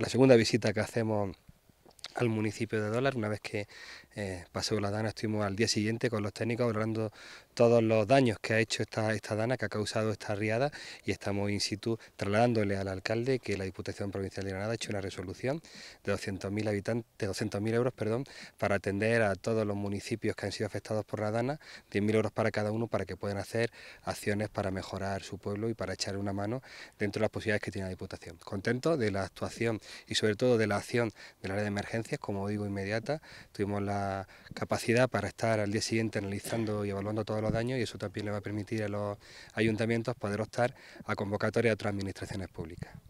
la segunda visita que hacemos al municipio de Dólar. Una vez que eh, pasó la dana, estuvimos al día siguiente con los técnicos ...hablando todos los daños que ha hecho esta, esta dana, que ha causado esta riada, y estamos in situ trasladándole al alcalde que la Diputación Provincial de Granada ha hecho una resolución de 200.000 habitantes, euros, perdón, para atender a todos los municipios que han sido afectados por la dana, 10.000 euros para cada uno para que puedan hacer acciones para mejorar su pueblo y para echar una mano dentro de las posibilidades que tiene la Diputación. Contento de la actuación y sobre todo de la acción del área de emergencia como digo, inmediata, Tuvimos la capacidad para estar al día siguiente analizando y evaluando todos los daños y eso también le va a permitir a los ayuntamientos poder optar a convocatoria de otras administraciones públicas.